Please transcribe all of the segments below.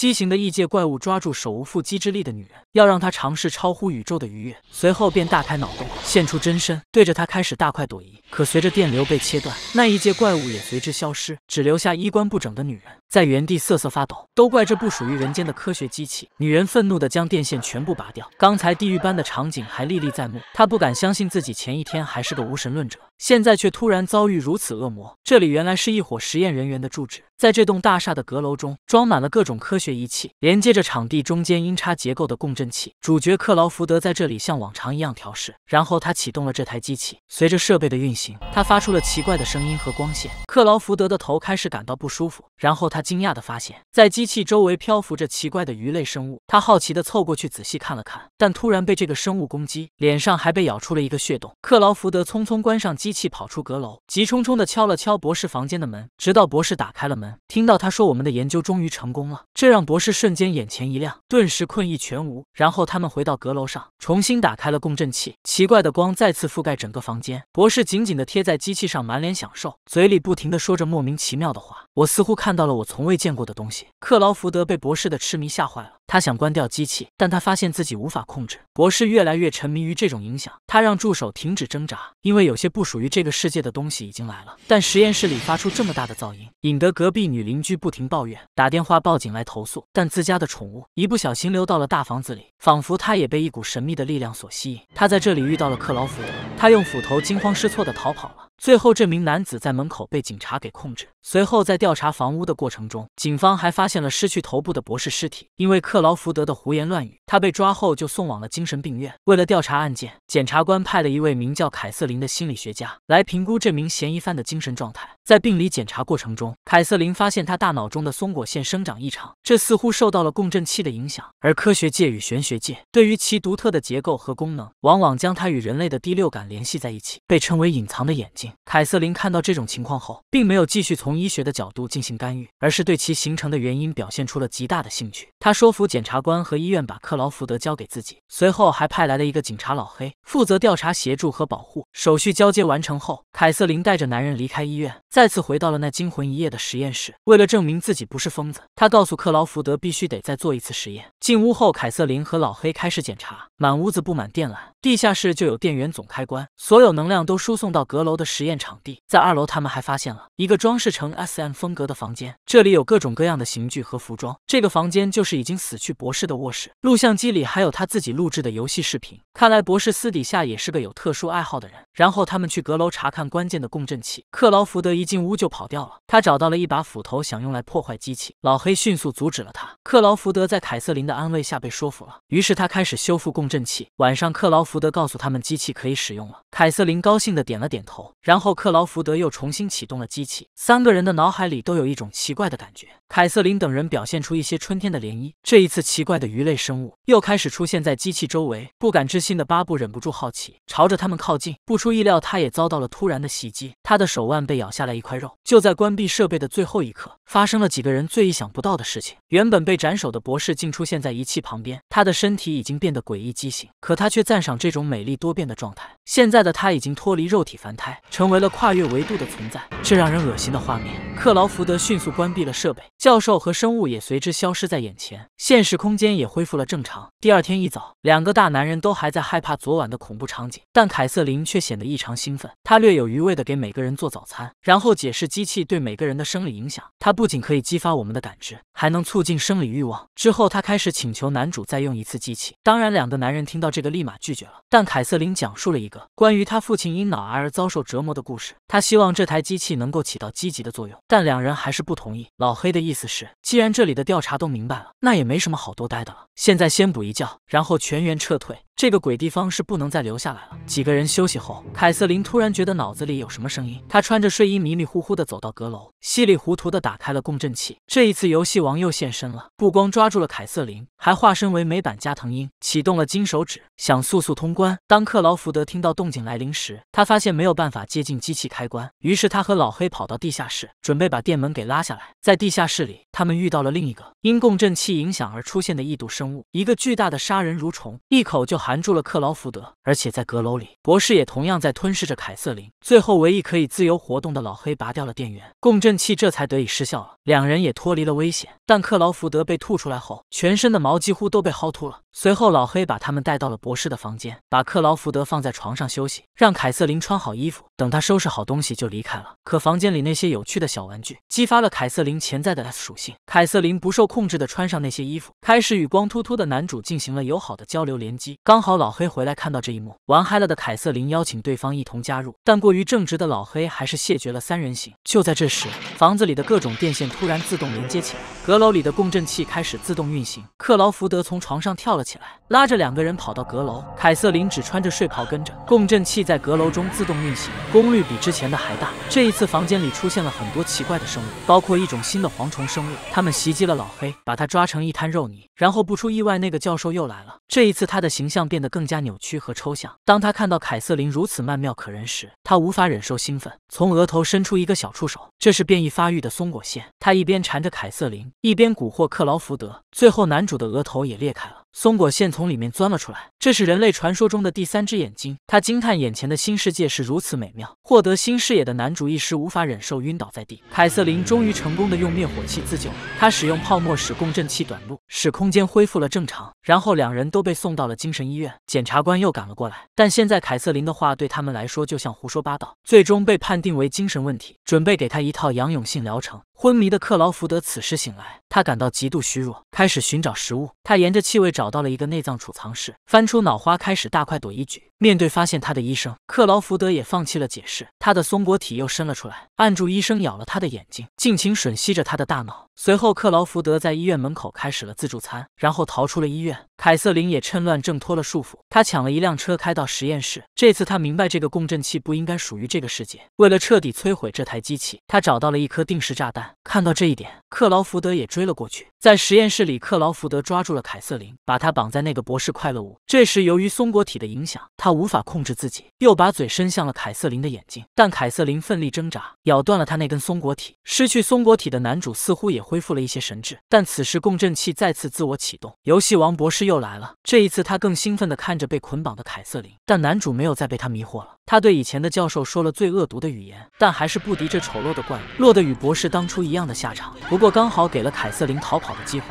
畸形的异界怪物抓住手无缚鸡之力的女人，要让她尝试超乎宇宙的愉悦，随后便大开脑洞，现出真身，对着她开始大快朵颐。可随着电流被切断，那异界怪物也随之消失，只留下衣冠不整的女人在原地瑟瑟发抖。都怪这不属于人间的科学机器！女人愤怒的将电线全部拔掉。刚才地狱般的场景还历历在目，她不敢相信自己前一天还是个无神论者。现在却突然遭遇如此恶魔。这里原来是一伙实验人员的住址，在这栋大厦的阁楼中装满了各种科学仪器，连接着场地中间音叉结构的共振器。主角克劳福德在这里像往常一样调试，然后他启动了这台机器。随着设备的运行，他发出了奇怪的声音和光线。克劳福德的头开始感到不舒服，然后他惊讶地发现，在机器周围漂浮着奇怪的鱼类生物。他好奇地凑过去仔细看了看，但突然被这个生物攻击，脸上还被咬出了一个血洞。克劳福德匆匆关上机。机器跑出阁楼，急冲冲的敲了敲博士房间的门，直到博士打开了门，听到他说：“我们的研究终于成功了。”这让博士瞬间眼前一亮，顿时困意全无。然后他们回到阁楼上，重新打开了共振器，奇怪的光再次覆盖整个房间。博士紧紧的贴在机器上，满脸享受，嘴里不停的说着莫名其妙的话：“我似乎看到了我从未见过的东西。”克劳福德被博士的痴迷吓坏了。他想关掉机器，但他发现自己无法控制。博士越来越沉迷于这种影响，他让助手停止挣扎，因为有些不属于这个世界的东西已经来了。但实验室里发出这么大的噪音，引得隔壁女邻居不停抱怨，打电话报警来投诉。但自家的宠物一不小心溜到了大房子里，仿佛他也被一股神秘的力量所吸引。他在这里遇到了克劳福德，他用斧头惊慌失措的逃跑了。最后，这名男子在门口被警察给控制。随后，在调查房屋的过程中，警方还发现了失去头部的博士尸体。因为克劳福德的胡言乱语，他被抓后就送往了精神病院。为了调查案件，检察官派了一位名叫凯瑟琳的心理学家来评估这名嫌疑犯的精神状态。在病理检查过程中，凯瑟琳发现她大脑中的松果腺生长异常，这似乎受到了共振器的影响。而科学界与玄学界对于其独特的结构和功能，往往将它与人类的第六感联系在一起，被称为“隐藏的眼睛”。凯瑟琳看到这种情况后，并没有继续从医学的角度进行干预，而是对其形成的原因表现出了极大的兴趣。他说服检察官和医院把克劳福德交给自己，随后还派来了一个警察老黑负责调查、协助和保护。手续交接完成后，凯瑟琳带着男人离开医院，再次回到了那惊魂一夜的实验室。为了证明自己不是疯子，他告诉克劳福德必须得再做一次实验。进屋后，凯瑟琳和老黑开始检查，满屋子布满电缆，地下室就有电源总开关，所有能量都输送到阁楼的实验场地。在二楼，他们还发现了一个装饰成 SM 风格的房间，这里有各种各样的刑具和服装，这个房间就是。是已经死去博士的卧室，录像机里还有他自己录制的游戏视频。看来博士私底下也是个有特殊爱好的人。然后他们去阁楼查看关键的共振器，克劳福德一进屋就跑掉了。他找到了一把斧头，想用来破坏机器，老黑迅速阻止了他。克劳福德在凯瑟琳的安慰下被说服了。于是他开始修复共振器。晚上，克劳福德告诉他们机器可以使用了。凯瑟琳高兴的点了点头。然后克劳福德又重新启动了机器。三个人的脑海里都有一种奇怪的感觉。凯瑟琳等人表现出一些春天的涟漪。这一次，奇怪的鱼类生物又开始出现在机器周围。不敢置信的巴布忍不住好奇，朝着他们靠近。不出意料，他也遭到了突然的袭击。他的手腕被咬下来一块肉。就在关闭设备的最后一刻，发生了几个人最意想不到的事情。原本被斩首的博士竟出现在仪器旁边。他的。身体已经变得诡异畸形，可他却赞赏这种美丽多变的状态。现在的他已经脱离肉体凡胎，成为了跨越维度的存在。这让人恶心的画面，克劳福德迅速关闭了设备，教授和生物也随之消失在眼前，现实空间也恢复了正常。第二天一早，两个大男人都还在害怕昨晚的恐怖场景，但凯瑟琳却显得异常兴奋。她略有余味的给每个人做早餐，然后解释机器对每个人的生理影响。它不仅可以激发我们的感知，还能促进生理欲望。之后，她开始请求男主再用一次。次机器，当然，两个男人听到这个立马拒绝了。但凯瑟琳讲述了一个关于他父亲因脑癌而遭受折磨的故事，他希望这台机器能够起到积极的作用，但两人还是不同意。老黑的意思是，既然这里的调查都明白了，那也没什么好多待的了。现在先补一觉，然后全员撤退。这个鬼地方是不能再留下来了。几个人休息后，凯瑟琳突然觉得脑子里有什么声音。她穿着睡衣，迷迷糊糊地走到阁楼，稀里糊涂地打开了共振器。这一次，游戏王又现身了，不光抓住了凯瑟琳，还化身为美版加藤鹰，启动了金手指，想速速通关。当克劳福德听到动静来临时，他发现没有办法接近机器开关，于是他和老黑跑到地下室，准备把电门给拉下来。在地下室里，他们遇到了另一个因共振器影响而出现的异度生物，一个巨大的杀人蠕虫，一口就喊。缠住了克劳福德，而且在阁楼里，博士也同样在吞噬着凯瑟琳。最后，唯一可以自由活动的老黑拔掉了电源共振器，这才得以失效了。两人也脱离了危险，但克劳福德被吐出来后，全身的毛几乎都被薅秃了。随后，老黑把他们带到了博士的房间，把克劳福德放在床上休息，让凯瑟琳穿好衣服，等他收拾好东西就离开了。可房间里那些有趣的小玩具激发了凯瑟琳潜在的 S 属性，凯瑟琳不受控制的穿上那些衣服，开始与光秃秃的男主进行了友好的交流联机。刚好老黑回来，看到这一幕，玩嗨了的凯瑟琳邀请对方一同加入，但过于正直的老黑还是谢绝了三人行。就在这时，房子里的各种电线突然自动连接起来，阁楼里的共振器开始自动运行。克劳福德从床上跳了起来，拉着两个人跑到阁楼，凯瑟琳只穿着睡袍跟着。共振器在阁楼中自动运行，功率比之前的还大。这一次房间里出现了很多奇怪的生物，包括一种新的蝗虫生物，他们袭击了老黑，把他抓成一滩肉泥。然后不出意外，那个教授又来了，这一次他的形象。变得更加扭曲和抽象。当他看到凯瑟琳如此曼妙可人时，他无法忍受兴奋，从额头伸出一个小触手，这是变异发育的松果腺。他一边缠着凯瑟琳，一边蛊惑克劳福德。最后，男主的额头也裂开了。松果线从里面钻了出来，这是人类传说中的第三只眼睛。他惊叹眼前的新世界是如此美妙。获得新视野的男主一时无法忍受，晕倒在地。凯瑟琳终于成功的用灭火器自救，他使用泡沫使共振器短路，使空间恢复了正常。然后两人都被送到了精神医院。检察官又赶了过来，但现在凯瑟琳的话对他们来说就像胡说八道，最终被判定为精神问题，准备给他一套阳永性疗程。昏迷的克劳福德此时醒来，他感到极度虚弱，开始寻找食物。他沿着气味找到了一个内脏储藏室，翻出脑花，开始大快朵颐。面对发现他的医生，克劳福德也放弃了解释。他的松果体又伸了出来，按住医生咬了他的眼睛，尽情吮吸着他的大脑。随后，克劳福德在医院门口开始了自助餐，然后逃出了医院。凯瑟琳也趁乱挣脱了束缚，她抢了一辆车开到实验室。这次她明白这个共振器不应该属于这个世界。为了彻底摧毁这台机器，她找到了一颗定时炸弹。看到这一点，克劳福德也追了过去。在实验室里，克劳福德抓住了凯瑟琳，把她绑在那个博士快乐屋。这时，由于松果体的影响，他无法控制自己，又把嘴伸向了凯瑟琳的眼睛。但凯瑟琳奋力挣扎，咬断了他那根松果体。失去松果体的男主似乎也恢复了一些神智，但此时共振器再次自我启动。游戏王博士又。又来了！这一次，他更兴奋地看着被捆绑的凯瑟琳，但男主没有再被他迷惑了。他对以前的教授说了最恶毒的语言，但还是不敌这丑陋的怪物，落得与博士当初一样的下场。不过刚好给了凯瑟琳逃跑的机会。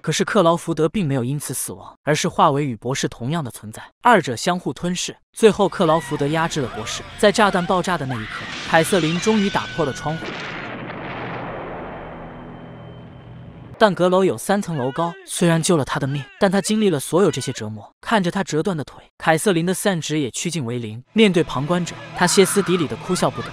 可是克劳福德并没有因此死亡，而是化为与博士同样的存在，二者相互吞噬。最后，克劳福德压制了博士。在炸弹爆炸的那一刻，凯瑟琳终于打破了窗户。但阁楼有三层楼高，虽然救了他的命，但他经历了所有这些折磨。看着他折断的腿，凯瑟琳的散值也趋近为零。面对旁观者，他歇斯底里的哭笑不得。